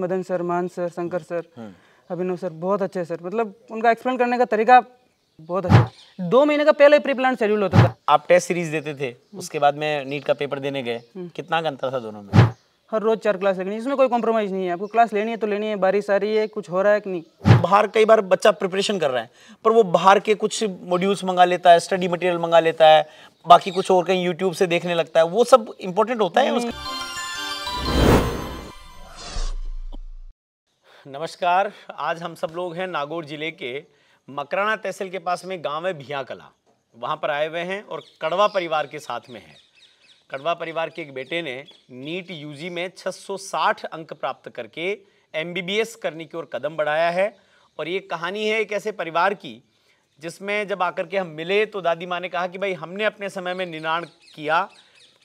Madan sir Maan sir Shankar हाँ। Sir हाँ। अभिनव sir बहुत अच्छे सर मतलब उनका एक्सप्लेन करने का तरीका बहुत अच्छा दो महीने का पहले प्री प्लान शेड्यूल होता था आप टेस्ट सीरीज देते थे हम्म। उसके बाद में नीट का पेपर देने गए हम्म। कितना का अंतर था दोनों में हर रोज चार क्लास लगनी इसमें कोई कॉम्प्रोमाइज नहीं है आपको क्लास लेनी है तो लेनी है बारिश आ रही है कुछ हो रहा है कि नहीं बाहर कई बार बच्चा प्रिपरेशन कर रहा है पर वो बाहर के कुछ मॉड्यूल्स मंगा लेता है स्टडी मटेरियल मंगा लेता है बाकी कुछ और कहीं यूट्यूब से देखने लगता है वो सब इंपॉर्टेंट होता है उसका नमस्कार आज हम सब लोग हैं नागौर ज़िले के मकराना तहसील के पास में गांव है भिया कला वहाँ पर आए हुए हैं और कड़वा परिवार के साथ में हैं कड़वा परिवार के एक बेटे ने नीट यूजी में 660 अंक प्राप्त करके एमबीबीएस करने की ओर कदम बढ़ाया है और ये कहानी है एक ऐसे परिवार की जिसमें जब आकर के हम मिले तो दादी माँ ने कहा कि भाई हमने अपने समय में निर्माण किया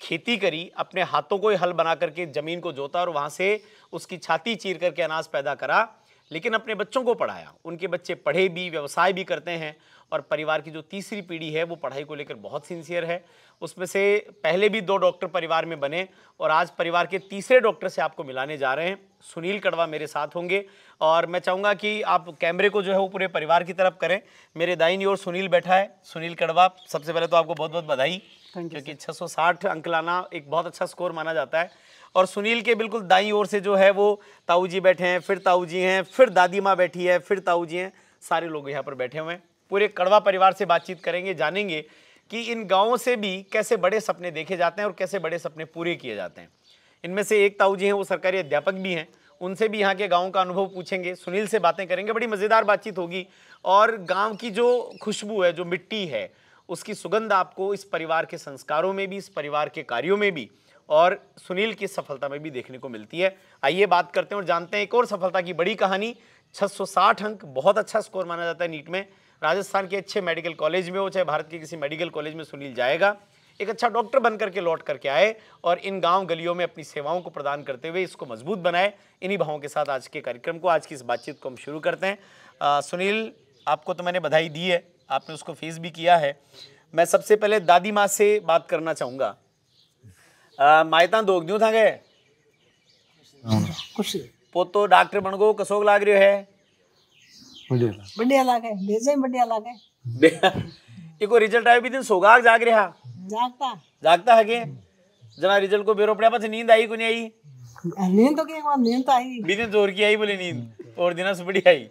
खेती करी अपने हाथों को ही हल बना करके ज़मीन को जोता और वहाँ से उसकी छाती चीर करके अनाज पैदा करा लेकिन अपने बच्चों को पढ़ाया उनके बच्चे पढ़े भी व्यवसाय भी करते हैं और परिवार की जो तीसरी पीढ़ी है वो पढ़ाई को लेकर बहुत सिंसियर है उसमें से पहले भी दो डॉक्टर परिवार में बने और आज परिवार के तीसरे डॉक्टर से आपको मिलाने जा रहे हैं सुनील कड़वा मेरे साथ होंगे और मैं चाहूँगा कि आप कैमरे को जो है वो पूरे परिवार की तरफ करें मेरे दाइनी और सुनील बैठा है सुनील कड़वा सबसे पहले तो आपको बहुत बहुत बधाई क्योंकि 660 अंक लाना एक बहुत अच्छा स्कोर माना जाता है और सुनील के बिल्कुल दाई ओर से जो है वो ताऊ जी बैठे हैं फिर ताऊ जी हैं फिर दादी माँ बैठी है फिर ताऊ जी हैं सारे लोग यहाँ पर बैठे हुए हैं पूरे कड़वा परिवार से बातचीत करेंगे जानेंगे कि इन गाँवों से भी कैसे बड़े सपने देखे जाते हैं और कैसे बड़े सपने पूरे किए जाते हैं इनमें से एक ताऊ जी हैं वो सरकारी अध्यापक भी हैं उनसे भी यहाँ के गाँव का अनुभव पूछेंगे सुनील से बातें करेंगे बड़ी मज़ेदार बातचीत होगी और गाँव की जो खुशबू है जो मिट्टी है उसकी सुगंध आपको इस परिवार के संस्कारों में भी इस परिवार के कार्यों में भी और सुनील की सफलता में भी देखने को मिलती है आइए बात करते हैं और जानते हैं एक और सफलता की बड़ी कहानी 660 अंक बहुत अच्छा स्कोर माना जाता है नीट में राजस्थान के अच्छे मेडिकल कॉलेज में हो चाहे भारत के किसी मेडिकल कॉलेज में सुनील जाएगा एक अच्छा डॉक्टर बन करके लौट करके आए और इन गांव गलियों में अपनी सेवाओं को प्रदान करते हुए इसको मजबूत बनाए इन्हीं भावों के साथ आज के कार्यक्रम को आज की इस बातचीत को हम शुरू करते हैं आ, सुनील आपको तो मैंने बधाई दी है आपने उसको फेस भी किया है मैं सबसे पहले दादी माँ से बात करना चाहूँगा मायता दोग दू था गए कुछ पोतो डॉक्टर बन गो कसोक लाग रहे है बढ़िया बढ़िया रिजल्ट आयो भी दिन सोगाग जाग रहा जागता जागता है के जना रिजल्ट को बेरो पड़ा नींद आई को नहीं आई नींद तो के नींद तो आई जोर की आई बोले नींद और दिना सुबड़ी आई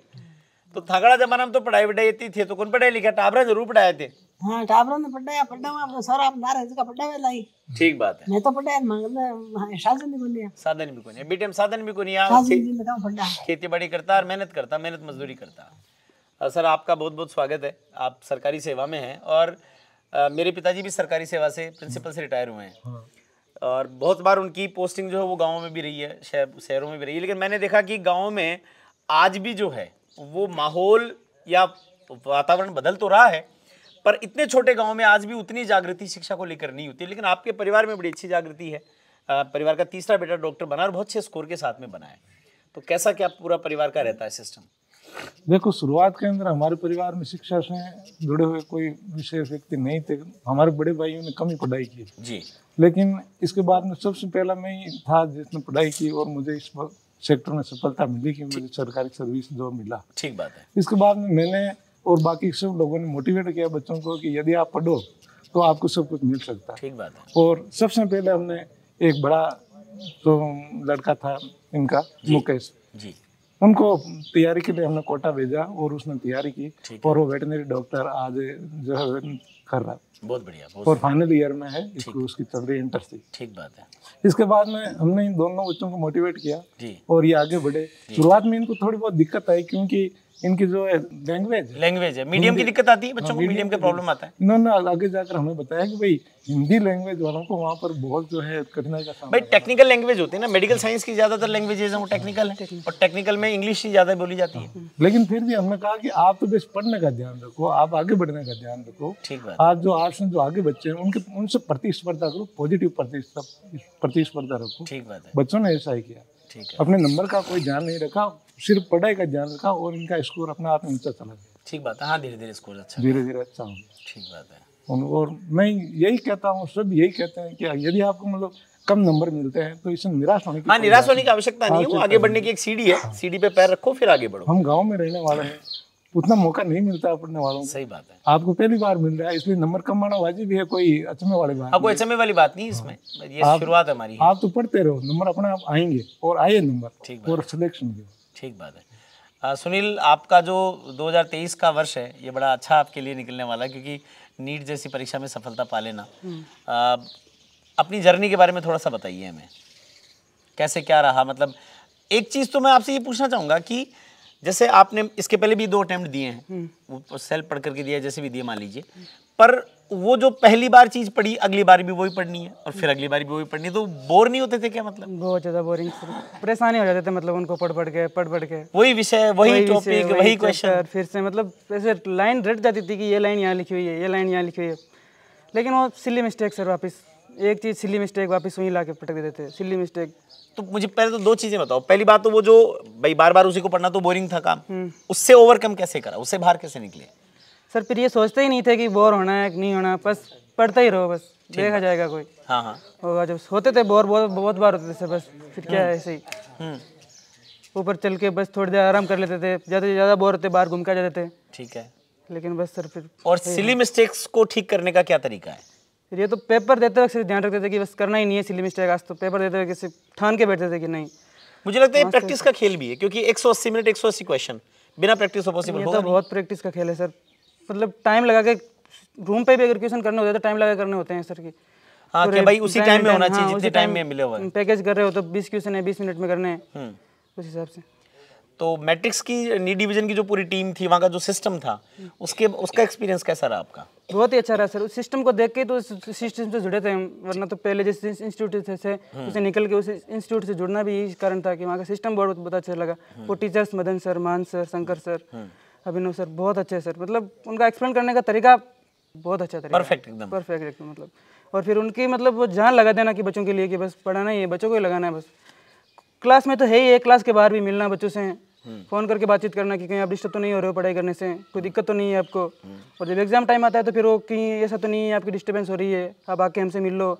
तो थगड़ा जमाना में तो पढ़ाई वढ़ाई इतनी थी तो कौन पढ़ाई लिखा टाबरा जरूर पढ़ाए थे हाँ टाबरा ने पढ़ाया पढ़ाया अपने सर आप नारे का पढ़ाया लाई ठीक बात है मैं तो पढ़ाया मांगला साधन भी कोनी साधन भी कोनी बीटेम साधन भी कोनी यहां खेती बाड़ी करता और मेहनत करता मेहनत मजदूरी करता सर आपका बहुत बहुत स्वागत है आप सरकारी सेवा में हैं और आ, मेरे पिताजी भी सरकारी सेवा से प्रिंसिपल से रिटायर हुए हैं और बहुत बार उनकी पोस्टिंग जो है वो गाँव में भी रही है शहरों में भी रही है लेकिन मैंने देखा कि गाँव में आज भी जो है वो माहौल या वातावरण बदल तो रहा है पर इतने छोटे गांव में आज भी उतनी जागृति शिक्षा को लेकर नहीं होती लेकिन आपके परिवार में बड़ी अच्छी जागृति है परिवार का तीसरा बेटा डॉक्टर बना और बहुत अच्छे स्कोर के साथ में बना है तो कैसा क्या पूरा परिवार का रहता है सिस्टम देखो शुरुआत के अंदर हमारे परिवार में शिक्षा से जुड़े हुए कोई विशेष व्यक्ति नहीं थे हमारे बड़े भाइयों ने कम ही पढ़ाई की जी लेकिन इसके बाद में सबसे पहला मैं ही था जिसने पढ़ाई की और मुझे इस सेक्टर में सफलता मिली कि मुझे सरकारी सर्विस जो मिला ठीक बात है इसके बाद में मैंने और बाकी सब लोगों ने मोटिवेट किया बच्चों को कि यदि आप पढ़ो तो आपको सब कुछ मिल सकता है ठीक बात है और सबसे पहले हमने एक बड़ा जो लड़का था इनका मुकेश जी उनको तैयारी के लिए हमने कोटा भेजा और उसने तैयारी की और वो वेटनरी डॉक्टर आज जो है कर रहा बहुत बढ़िया बहुत और फाइनल ईयर में है इसको उसकी तबरी इंटर थी ठीक बात है इसके बाद में हमने इन दोनों बच्चों को मोटिवेट किया और ये आगे बढ़े शुरुआत में इनको थोड़ी बहुत दिक्कत आई क्योंकि इनकी जो है लैंग्वेज लैंग्वेज है मीडियम की दिक्कत आती है बच्चों को मीडियम हाँ, के प्रॉब्लम आता है ना ना आगे जाकर हमें बताया कि भाई हिंदी लैंग्वेज वालों को वहाँ पर बहुत जो है कठिनाई का सामना भाई टेक्निकल लैंग्वेज होती है ना मेडिकल साइंस की ज्यादातर लैंग्वेजेज हैं वो टेक्निकल है और टेक्निकल में इंग्लिश ही ज्यादा बोली जाती है लेकिन फिर भी हमने कहा कि आप तो बस पढ़ने का ध्यान रखो आप आगे बढ़ने का ध्यान रखो ठीक है आप जो आ पार्ट्स में जो आगे बच्चे हैं उनके उनसे प्रतिस्पर्धा करो पॉजिटिव प्रतिस्पर्धा रखो ठीक बात है बच्चों ने ऐसा ही किया ठीक है अपने नंबर का कोई ध्यान नहीं रखा सिर्फ पढ़ाई का ध्यान रखा और इनका स्कोर अपने आप ऊंचा चला गया ठीक बात है हाँ धीरे धीरे स्कोर अच्छा धीरे धीरे अच्छा हो ठीक बात है और मैं यही कहता हूँ सब यही कहते हैं कि यदि आपको मतलब कम नंबर मिलते हैं तो इसमें निराश होने की हाँ निराश होने की आवश्यकता नहीं है आगे बढ़ने की एक सीढ़ी है सीढ़ी पे पैर रखो फिर आगे बढ़ो हम गांव में रहने वाले हैं उतना मौका नहीं मिलता पढ़ने वालों को सही बात है आपको पहली बार मिल रहा है इसलिए नंबर कम आना वाजिब है कोई अचमे वाली बात कोई अचमे वाली बात नहीं इसमें हाँ। ये शुरुआत हमारी आप तो पढ़ते रहो नंबर अपने आप आएंगे और आए नंबर ठीक और सिलेक्शन भी ठीक बात है आ, सुनील आपका जो 2023 का वर्ष है ये बड़ा अच्छा आपके लिए निकलने वाला क्योंकि नीट जैसी परीक्षा में सफलता पा लेना हम्म। आ, अपनी जर्नी के बारे में थोड़ा सा बताइए हमें कैसे क्या रहा मतलब एक चीज़ तो मैं आपसे ये पूछना चाहूँगा कि जैसे आपने इसके पहले भी दो अटैम्प्ट दिए हैं हम्म। वो सेल तो पढ़ करके दिया जैसे भी दिए मान लीजिए पर वो जो पहली बार चीज पढ़ी अगली बार भी वही पढ़नी है और फिर अगली बार भी वही पढ़नी है तो बोर नहीं होते थे क्या मतलब बहुत ज्यादा बोरिंग परेशानी हो जाते थे मतलब उनको पढ़ पढ़ के पढ़ पढ़ के वही विषय वही टॉपिक वही क्वेश्चन फिर से मतलब ऐसे लाइन रट जाती थी कि ये लाइन यहाँ लिखी हुई है ये लाइन यहाँ लिखी हुई है लेकिन वो सिली मिस्टेक सर वापस एक चीज़ सिली मिस्टेक वापस वहीं ला के पटक देते सिली मिस्टेक तो मुझे पहले तो दो चीजें बताओ पहली बात तो वो जो भाई बार बार उसी को पढ़ना तो बोरिंग था काम हम्म। उससे ओवरकम कैसे करा उससे बाहर कैसे निकले सर फिर ये सोचते ही नहीं थे कि बोर होना है नहीं होना बस पढ़ता ही रहो बस देखा जाएगा कोई हाँ हाँ जब होते थे बोर बहुत बहुत बार होते थे बस फिर क्या है हम्म। ऐसे ही हम्म। ऊपर चल के बस थोड़ी देर आराम कर लेते थे ज़्यादा से ज़्यादा बोर होते बाहर घूम के जाते थे ठीक है लेकिन बस सर फिर और सिली मिस्टेक्स को ठीक करने का क्या तरीका है फिर ये तो पेपर देते वक्त सिर्फ ध्यान रखते थे कि बस करना ही नहीं है सिली मिस्टेक आज तो पेपर देते वक्त सिर्फ ठान के बैठते थे कि नहीं मुझे लगता है प्रैक्टिस हाँ, का खेल भी है क्योंकि एक सौ अस्सी मिनट एक सौ अस्सी क्वेश्चन बिना प्रैक्टिस हो पॉसिबल होगा बहुत प्रैक्टिस का खेल है सर मतलब टाइम लगा के रूम पे भी अगर क्वेश्चन करने होते हैं तो टाइम लगा करने होते हैं सर की हाँ तो भाई उसी टाइम में होना हाँ, चाहिए जितने टाइम में मिले हुए पैकेज कर रहे हो तो बीस क्वेश्चन है बीस मिनट में करने हैं हम्म। उस हिसाब से तो मैट्रिक्स की नी डिवीजन की जो पूरी टीम थी वहाँ का जो सिस्टम था उसके उसका एक्सपीरियंस कैसा रहा आपका बहुत ही अच्छा रहा सर उस सिस्टम को देख के तो उस सिस्टम से जुड़े थे हम वरना तो पहले जिस इंस्टीट्यूट से हम्म। उसे निकल के उस इंस्टीट्यूट से जुड़ना भी यही कारण था कि वहाँ का सिस्टम बहुत बहुत अच्छा लगा हम्म। वो teachers Madan sir Maan sir Shankar sir हम्म। अभिनव सर बहुत अच्छे सर मतलब उनका एक्सप्लेन करने का तरीका बहुत अच्छा तरीका परफेक्ट एकदम परफेक्ट एकदम मतलब और फिर उनकी मतलब वो जान लगा देना कि बच्चों के लिए कि बस पढ़ाना ही है बच्चों को ही लगाना है बस क्लास में तो है ही है क्लास के बाहर भी मिलना बच्चों से फ़ोन करके बातचीत करना कि कहीं आप डिस्टर्ब तो नहीं हो रहे हो पढ़ाई करने से कोई दिक्कत तो नहीं है आपको और जब एग्ज़ाम टाइम आता है तो फिर वो कहीं ऐसा तो नहीं है आपकी डिस्टर्बेंस हो रही है आप आके हमसे मिल लो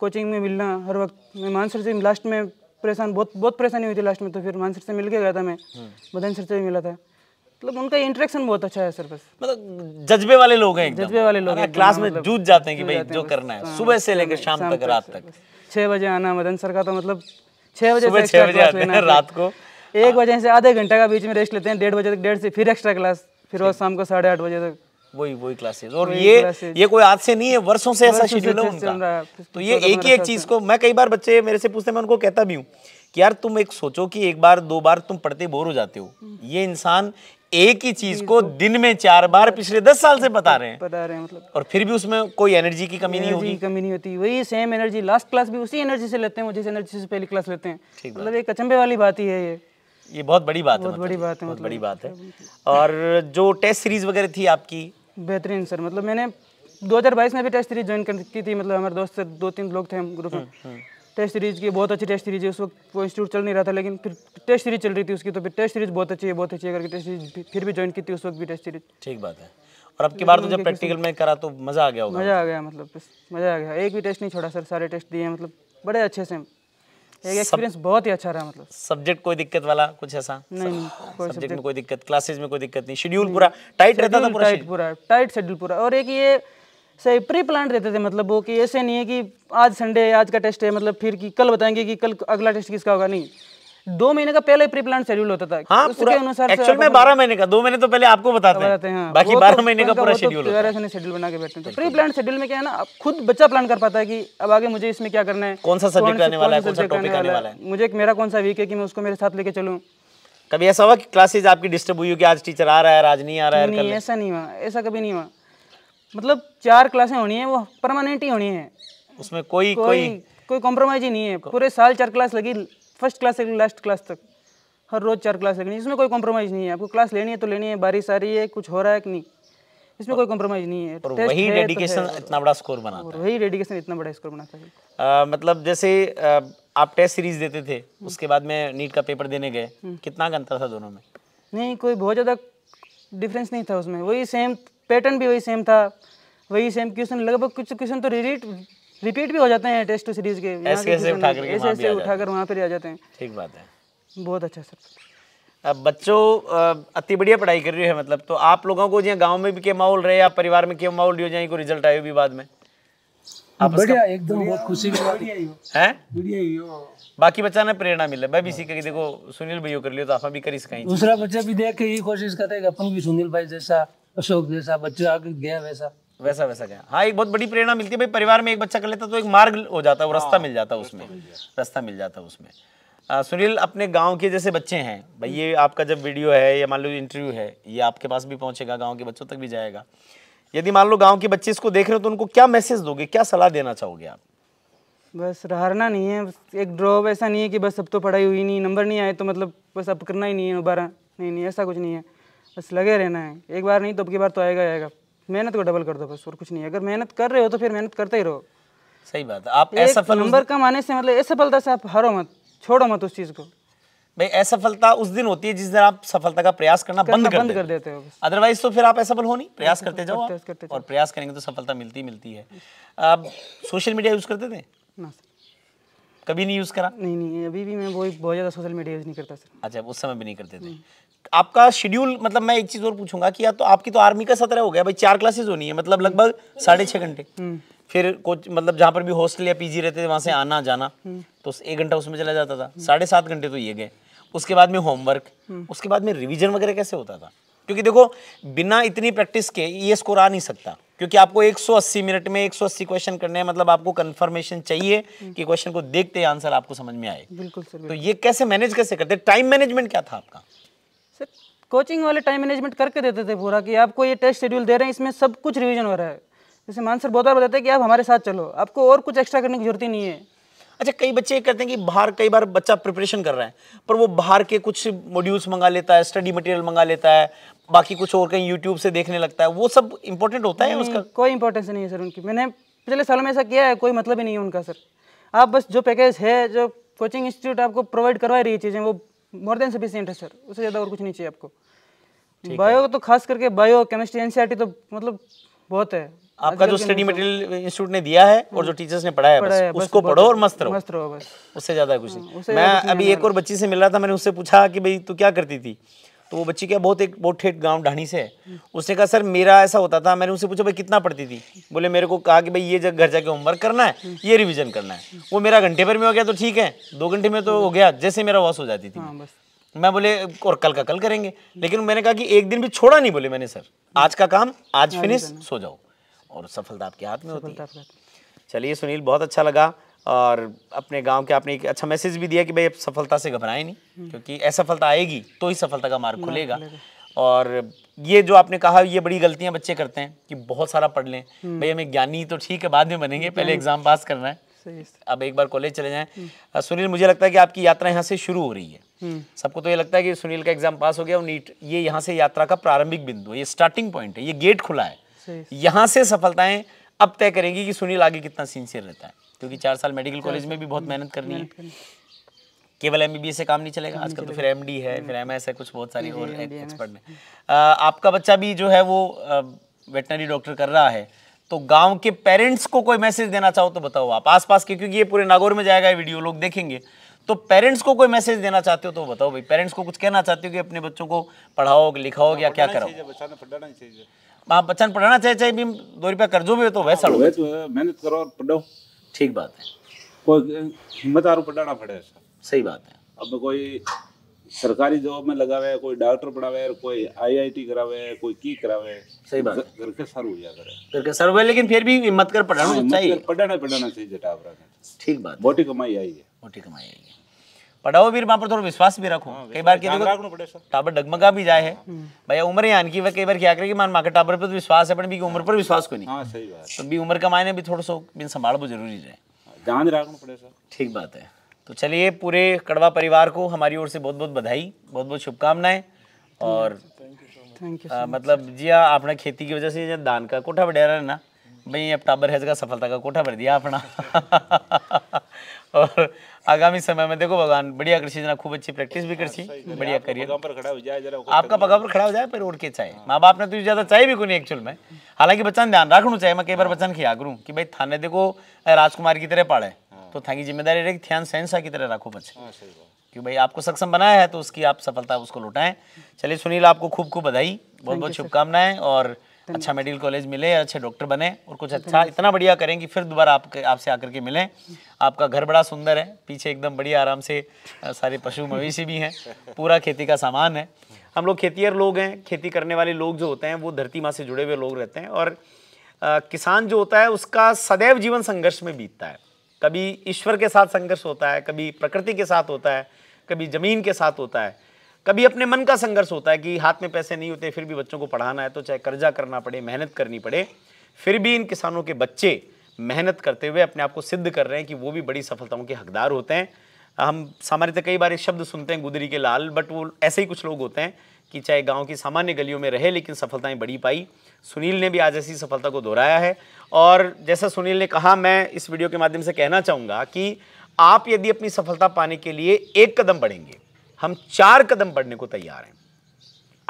कोचिंग में मिलना हर वक्त मैं मानसर से लास्ट में परेशान बहुत बहुत परेशानी हुई थी लास्ट में तो फिर मानसर से मिल के गया था मैं हम्म। मदन सर से भी मिला था मतलब उनका इंटरेक्शन बहुत अच्छा है सर बस मतलब जज्बे वाले लोग हैं जज्बे वाले लोग हैं क्लास में मतलब जूझ जाते हैं कि भाई जो करना है हाँ, सुबह से लेकर शाम तक रात तक छः बजे आना मदन सर का तो मतलब छः बजे छः बजे रात को एक बजे से आधे घंटे का बीच में रेस्ट लेते हैं डेढ़ बजे तक डेढ़ से फिर एक्स्ट्रा क्लास फिर वो शाम को साढ़े आठ बजे तक वही वही क्लासेस और ये ये कोई आज से नहीं है वर्षों से ऐसा शेड्यूल है उनका तो ये तो एक ही एक चीज को मैं कई बार बच्चे मेरे से पूछते मैं उनको कहता भी हूँ कि यार तुम एक सोचो कि एक बार दो बार तुम पढ़ते बोर हो जाते हो हम्म। ये इंसान एक ही चीज को दिन में चार बार पिछले दस साल से बता रहे हैं बता रहे हैं मतलब और फिर भी उसमें कोई एनर्जी की कमी नहीं होगी कमी नहीं होती वही सेम एनर्जी लास्ट क्लास भी उसी एनर्जी से लेते हैं जिस एनर्जी से पहली क्लास लेते हैं मतलब एक अचंबे वाली बात ही है ये ये बहुत बड़ी बात बहुत है बड़ी मतलब। बात है बड़ी मतलब। बात है और जो टेस्ट सीरीज वगैरह थी आपकी बेहतरीन सर मतलब मैंने 2022 में भी टेस्ट सीरीज ज्वाइन की थी मतलब हमारे दोस्त दो तीन लोग थे हम ग्रुप में टेस्ट हम्म, सीरीज हम्म। की बहुत अच्छी टेस्ट सीरीज है उस वक्त वो इंस्टीट्यूट चल नहीं रहा था लेकिन फिर टेस्ट सीरीज चल रही थी उसकी तो फिर टेस्ट सीरीज बहुत अच्छी है बहुत अच्छी है करके टेस्ट सीरीज फिर भी ज्वाइन की थी उस वक्त भी टेस्ट सीरीज ठीक बात है और अब की बार तो जब प्रैक्टिकल में करा तो मज़ा आ गया होगा मज़ा आ गया मतलब मज़ा आ गया एक भी टेस्ट नहीं छोड़ा सर सारे टेस्ट दिए मतलब बड़े अच्छे से एक्सपीरियंस बहुत ही अच्छा रहा मतलब सब्जेक्ट कोई दिक्कत वाला कुछ ऐसा नहीं, कोई सब्जेक्ट में कोई दिक्कत क्लासेस में कोई दिक्कत नहीं शेड्यूल पूरा टाइट रहता था पूरा टाइट पूरा टाइट शेड्यूल पूरा और एक ये सही प्री प्लान रहते थे मतलब वो कि ऐसे नहीं है कि आज संडे है आज का टेस्ट है मतलब फिर कि कल बताएंगे कि कल अगला टेस्ट किसका होगा नहीं दो महीने का पहले प्री प्लान शेड्यूल होता था हाँ, उसके अनुसार एक्चुअल में बारह महीने का दो महीने तो पहले आपको बताते, बताते हैं हाँ। बाकी बारह तो महीने का पूरा शेड्यूल तो शेड्यूल बना के बैठते हैं प्री प्लान शेड्यूल में क्या है ना खुद बच्चा प्लान कर पाता है की अब आगे मुझे इसमें क्या करना है कौन सा सब्जेक्ट आने वाला है मुझे मेरा कौन सा वीक है की मैं उसको मेरे साथ लेके चलू कभी ऐसा हुआ कि क्लासेज आपकी डिस्टर्ब हुई कि आज टीचर आ रहा है आज नहीं आ रहा है नहीं ऐसा नहीं हुआ ऐसा कभी नहीं हुआ मतलब चार क्लासें होनी है वो परमानेंट ही होनी है उसमें कोई कोई कोई कॉम्प्रोमाइज ही नहीं है पूरे साल चार क्लास लगी फर्स्ट क्लास से लास्ट क्लास तक हर रोज़ चार क्लास लगनी है इसमें कोई कॉम्प्रोमाइज़ नहीं है आपको क्लास लेनी है तो लेनी है बारिश आ रही है कुछ हो रहा है कि नहीं इसमें कोई कॉम्प्रोमाइज नहीं है और वही डेडिकेशन तो इतना बड़ा स्कोर बना वही डेडिकेशन इतना बड़ा स्कोर बनाता है मतलब जैसे आप टेस्ट सीरीज देते थे उसके बाद में नीट का पेपर देने गए हम्म। कितना का अंतर था दोनों में नहीं कोई बहुत ज़्यादा डिफरेंस नहीं था उसमें वही सेम पैटर्न भी वही सेम था वही सेम क्वेश्चन लगभग कुछ क्वेश्चन तो रिपीट रिपीट भी हो जाते हैं टेस्ट सीरीज के ऐसे ऐसे उठा कर वहाँ पर आ जाते हैं ठीक बात है बहुत अच्छा सर अब बच्चों अति बढ़िया पढ़ाई कर रही है मतलब तो आप लोगों को जो गांव में भी क्या माहौल रहे या परिवार में क्या माहौल हो जाए को रिजल्ट आए भी बाद में आप बढ़िया एकदम बहुत खुशी की बात है बढ़िया ही हो बाकी बच्चा ने प्रेरणा मिले मैं भी सीख के देखो सुनील भैया कर लियो तो आप भी करी सकें दूसरा बच्चा भी देख के यही कोशिश करेगा अपन भी सुनील भाई जैसा अशोक जैसा बच्चा आगे गया वैसा वैसा वैसा क्या हाँ एक बहुत बड़ी प्रेरणा मिलती है भाई परिवार में एक बच्चा कर लेता तो एक मार्ग हो जाता है हाँ, रास्ता मिल जाता उसमें रास्ता मिल जाता उसमें सुनील अपने गांव के जैसे बच्चे हैं भाई ये आपका जब वीडियो है या मान लो इंटरव्यू है ये आपके पास भी पहुंचेगा गांव के बच्चों तक भी जाएगा यदि मान लो गांव के बच्चे इसको देख रहे हो तो उनको क्या मैसेज दोगे क्या सलाह देना चाहोगे आप बस हारना नहीं है एक ड्रॉप ऐसा नहीं है कि बस अब तो पढ़ाई हुई नहीं नंबर नहीं आए तो मतलब बस अब करना ही नहीं है दोबारा नहीं नहीं ऐसा कुछ नहीं है बस लगे रहना है एक बार नहीं तो अब की बार तो आएगा आएगा मेहनत को डबल कर दो बस और कुछ नहीं अगर मेहनत कर रहे हो तो फिर मेहनत करते ही रहो सही बात है आप असफल नंबर कम आने से मतलब असफलता से आप हारो मत छोड़ो मत उस चीज़ को भाई असफलता उस दिन होती है जिस दिन आप सफलता का प्रयास करना, बंद कर, बंद कर देते हो अदरवाइज तो फिर आप असफल हो नहीं प्रयास करते जाओ करते और प्रयास करेंगे तो सफलता मिलती मिलती है आप सोशल मीडिया यूज करते थे ना कभी नहीं यूज़ करा नहीं नहीं अभी भी मैं बहुत ज़्यादा सोशल मीडिया यूज़ नहीं करता सर अच्छा उस समय भी नहीं करते थे आपका शेड्यूल मतलब मैं एक चीज़ और पूछूंगा कि या तो आपकी तो आर्मी का सत्रह हो गया भाई चार क्लासेस होनी है मतलब लगभग साढ़े छः घंटे हम्म। फिर कोच मतलब जहाँ पर भी हॉस्टल या पीजी रहते थे वहां से आना जाना हम्म। तो एक घंटा उसमें चला जाता था साढ़े सात घंटे तो ये गए उसके बाद में होमवर्क उसके बाद में रिविजन वगैरह कैसे होता था क्योंकि देखो बिना इतनी प्रैक्टिस के ये स्कोर आ नहीं सकता क्योंकि आपको 180 मिनट में 180 क्वेश्चन करने हैं मतलब आपको कंफर्मेशन चाहिए कि क्वेश्चन को देखते ही आंसर आपको समझ में आए बिल्कुल सर तो ये कैसे मैनेज कैसे करते टाइम मैनेजमेंट क्या था आपका सर कोचिंग वाले टाइम मैनेजमेंट करके देते थे पूरा कि आपको ये टेस्ट शेड्यूल दे रहे हैं इसमें सब कुछ रिविजन हो रहा है जैसे मानसर बहुत बार बताते हैं कि आप हमारे साथ चलो आपको और कुछ एक्स्ट्रा करने की जरूरत ही नहीं है अच्छा कई बच्चे ये कहते हैं कि बाहर कई बार बच्चा प्रिपरेशन कर रहा है पर वो बाहर के कुछ मॉड्यूल्स मंगा लेता है स्टडी मटेरियल मंगा लेता है बाकी कुछ और कहीं यूट्यूब से देखने लगता है वो सब इंपॉर्टेंट होता है उसका कोई इंपॉर्टेंस नहीं है सर उनकी मैंने पिछले सालों में ऐसा किया है कोई मतलब ही नहीं है उनका सर आप बस जो पैकेज है जो कोचिंग इंस्टीट्यूट आपको प्रोवाइड करवा रही है चीज़ें वो मोर देन सफिशियंट है सर उससे ज़्यादा और कुछ नहीं चाहिए आपको बायो तो खास करके बायो केमिस्ट्री एनसीईआरटी तो मतलब बहुत है आपका जो स्टडी मटेरियल इंस्टीट्यूट ने दिया है और जो टीचर्स हाँ। ने पढ़ाया है बस, बस उसको पढ़ो और मस्त रहो मस्त रहो बस उससे ज़्यादा कुछ हाँ, नहीं मैं अभी एक और बच्ची से मिल रहा था मैंने उससे पूछा कि भाई तू क्या करती थी तो वो बच्ची क्या बहुत एक बहुत ठेठ गांव ढाणी से है हम्म। उसने कहा सर मेरा ऐसा होता था मैंने उससे पूछा भाई कितना पढ़ती थी बोले मेरे को कहा कि भाई ये घर जाके होमवर्क करना है हम्म। ये रिविजन करना है वो मेरा घंटे भर में हो गया तो ठीक है दो घंटे में तो हो गया जैसे मेरा वॉस हो जाती थी हाँ, मैं बोले और कल का कल करेंगे लेकिन मैंने कहा कि एक दिन भी छोड़ा नहीं बोले मैंने सर आज का काम आज फिनिश सो जाओ और सफलता आपके हाथ में होती है चलिए सुनील बहुत अच्छा लगा और अपने गांव के आपने एक अच्छा मैसेज भी दिया कि भाई सफलता से घबराए नहीं हम्म। क्योंकि असफलता आएगी तो ही सफलता का मार्ग खुलेगा और ये जो आपने कहा ये बड़ी गलतियां बच्चे करते हैं कि बहुत सारा पढ़ लें हम्म। भाई हमें ज्ञानी तो ठीक है बाद में बनेंगे पहले एग्जाम हम्म। पास करना है अब एक बार कॉलेज चले जाएं सुनील मुझे लगता है कि आपकी यात्रा यहाँ से शुरू हो रही है सबको तो ये लगता है कि सुनील का एग्जाम पास हो गया और नीट ये यहाँ से यात्रा का प्रारंभिक बिंदु है ये स्टार्टिंग पॉइंट है ये गेट खुला है यहाँ से सफलताएं अब तय करेंगी कि सुनील आगे कितना सिंसियर रहता है क्योंकि चार साल मेडिकल कॉलेज में भी बहुत मेहनत करनी है केवल एम से काम नहीं चलेगा आजकल तो फिर एम है फिर एम है कुछ बहुत सारी और एक्सपर्ट ने आपका बच्चा भी जो है वो वेटनरी डॉक्टर कर रहा है तो गांव के पेरेंट्स को कोई मैसेज देना चाहो तो बताओ आप आसपास के क्योंकि ये पूरे नागौर में जाएगा वीडियो लोग देखेंगे तो पेरेंट्स को कोई मैसेज देना चाहते हो तो बताओ भाई पेरेंट्स को कुछ कहना चाहते हो कि अपने बच्चों को पढ़ाओ लिखाओ या हाँ, क्या करो आप बच्चन पढ़ाना चाहे चाहे भी दो रुपया कर्जो भी तो वैसा हो हाँ, तो मेहनत करो और पढ़ो ठीक बात है कोई हिम्मत आरोप पढ़ाना पड़े सही बात है अब कोई सरकारी जॉब में लगावे कोई डॉक्टर पढ़ावे कोई आईआईटी करावे कोई की करावे सही बात घर के सर हो करे घर के सर हुए लेकिन फिर भी हिम्मत कर पढ़ाना हाँ, चाहिए पढ़ाना पढ़ाना चाहिए ठीक बात मोटी कमाई आई है मोटी कमाई आई है पढ़ाओ भी वहाँ पर थोड़ा विश्वास भी रखो हाँ, कई बार देखो टाबर डगमगा भी जाए है हम्म। भैया उम्र यान की कई बार क्या करे की मान माके टाबर पर तो विश्वास है पर भी उम्र पर विश्वास को नहीं हाँ, तो भी उम्र का मायने भी थोड़ा सा बिन संभालो जरूरी रहे ठीक बात है तो चलिए पूरे कड़वा परिवार को हमारी ओर से बहुत बहुत बधाई बहुत बहुत शुभकामनाएं और थैंक यू so मतलब जी आपने खेती की वजह से दान का कोठा बढ़िया रहा है ना भाई अब टाबर है सफलता का कोठा भर दिया अपना और आगामी समय में देखो भगवान बढ़िया कृषि जना खूब अच्छी प्रैक्टिस भी कर हाँ, सी बढ़िया करिए आपका पगा पर खड़ा हो जाए पर उड़ के चाहे माँ बाप ने तो ज्यादा चाहे भी कोई नहीं एक्चुअल में हालांकि बच्चा ध्यान रखना चाहिए मैं कई बार हाँ। बच्चन खिया करूँ की भाई थाने देखो राजकुमार की तरह पाड़े हाँ। तो थानी जिम्मेदारी रहेगी ध्यान सहनशाह की तरह रखो बच्चे क्यों भाई आपको सक्षम बनाया है तो उसकी आप सफलता उसको लुटाएं चलिए सुनील आपको खूब खूब बधाई बहुत बहुत शुभकामनाएं और अच्छा मेडिकल कॉलेज मिले या अच्छे डॉक्टर बने और कुछ अच्छा इतना बढ़िया करें कि फिर दोबारा आपके आपसे आकर के मिलें आपका घर बड़ा सुंदर है पीछे एकदम बढ़िया आराम से सारे पशु मवेशी भी हैं पूरा खेती का सामान है हम लोग खेतीयर लोग हैं खेती करने वाले लोग जो होते हैं वो धरती माँ से जुड़े हुए लोग रहते हैं और किसान जो होता है उसका सदैव जीवन संघर्ष में बीतता है कभी ईश्वर के साथ संघर्ष होता है कभी प्रकृति के साथ होता है कभी ज़मीन के साथ होता है कभी अपने मन का संघर्ष होता है कि हाथ में पैसे नहीं होते फिर भी बच्चों को पढ़ाना है तो चाहे कर्जा करना पड़े मेहनत करनी पड़े फिर भी इन किसानों के बच्चे मेहनत करते हुए अपने आप को सिद्ध कर रहे हैं कि वो भी बड़ी सफलताओं के हकदार होते हैं हम सामान्यतः कई बार एक शब्द सुनते हैं गुदरी के लाल बट वो ऐसे ही कुछ लोग होते हैं कि चाहे गांव की सामान्य गलियों में रहे लेकिन सफलताएं बड़ी पाई सुनील ने भी आज ऐसी सफलता को दोहराया है और जैसा सुनील ने कहा मैं इस वीडियो के माध्यम से कहना चाहूँगा कि आप यदि अपनी सफलता पाने के लिए एक कदम बढ़ेंगे हम चार कदम बढ़ने को तैयार हैं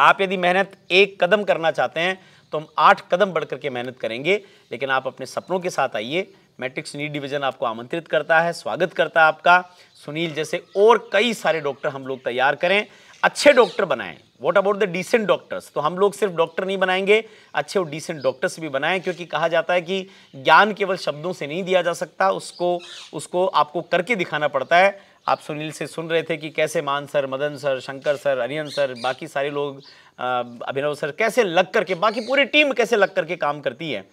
आप यदि मेहनत एक कदम करना चाहते हैं तो हम आठ कदम बढ़ करके मेहनत करेंगे लेकिन आप अपने सपनों के साथ आइए मैट्रिक्स नीट डिवीज़न आपको आमंत्रित करता है स्वागत करता है आपका सुनील जैसे और कई सारे डॉक्टर हम लोग तैयार करें अच्छे डॉक्टर बनाएं what about the decent doctors तो हम लोग सिर्फ डॉक्टर नहीं बनाएंगे अच्छे और डिसेंट डॉक्टर्स भी बनाएं क्योंकि कहा जाता है कि ज्ञान केवल शब्दों से नहीं दिया जा सकता उसको उसको आपको करके दिखाना पड़ता है आप सुनील से सुन रहे थे कि कैसे Maan sir Madan sir Shankar sir Aryan sir बाकी सारे लोग अभिनव सर कैसे लग करके बाकी पूरी टीम कैसे लग करके काम करती है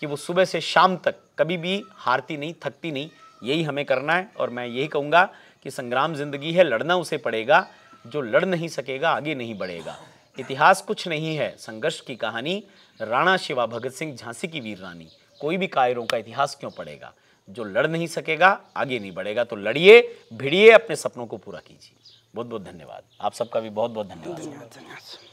कि वो सुबह से शाम तक कभी भी हारती नहीं थकती नहीं यही हमें करना है और मैं यही कहूँगा कि संग्राम ज़िंदगी है लड़ना उसे पड़ेगा जो लड़ नहीं सकेगा आगे नहीं बढ़ेगा इतिहास कुछ नहीं है संघर्ष की कहानी राणा शिवा भगत सिंह झांसी की वीर रानी कोई भी कायरों का इतिहास क्यों पड़ेगा जो लड़ नहीं सकेगा आगे नहीं बढ़ेगा तो लड़िए भिड़िए अपने सपनों को पूरा कीजिए बहुत बहुत धन्यवाद आप सबका भी बहुत बहुत धन्यवाद